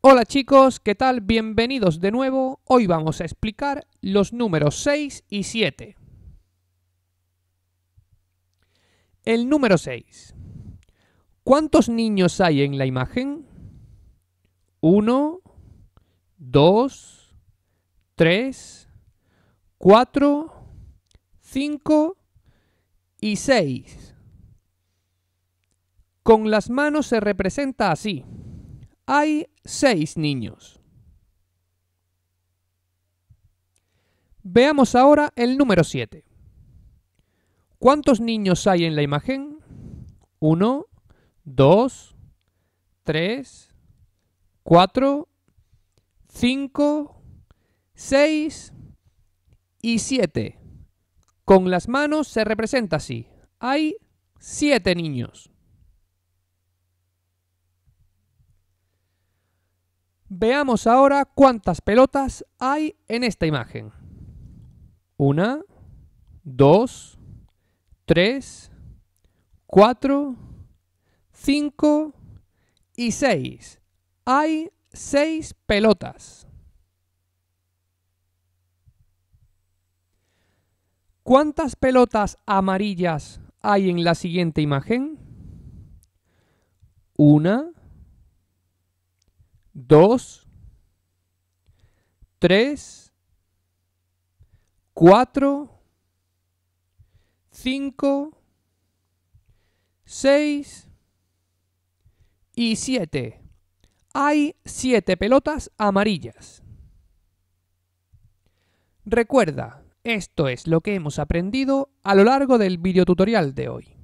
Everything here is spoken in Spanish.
Hola chicos, ¿qué tal? Bienvenidos de nuevo. Hoy vamos a explicar los números 6 y 7. El número 6. ¿Cuántos niños hay en la imagen? 1, 2, 3, 4, 5 y 6. Con las manos se representa así hay seis niños. Veamos ahora el número 7. ¿Cuántos niños hay en la imagen? 1, 2, 3, 4, 5, 6 y 7. Con las manos se representa así. Hay 7 niños. Veamos ahora cuántas pelotas hay en esta imagen. Una, dos, tres, cuatro, cinco y seis. Hay seis pelotas. ¿Cuántas pelotas amarillas hay en la siguiente imagen? Una, 2, 3, 4, 5, 6 y 7. Hay 7 pelotas amarillas. Recuerda, esto es lo que hemos aprendido a lo largo del videotutorial de hoy.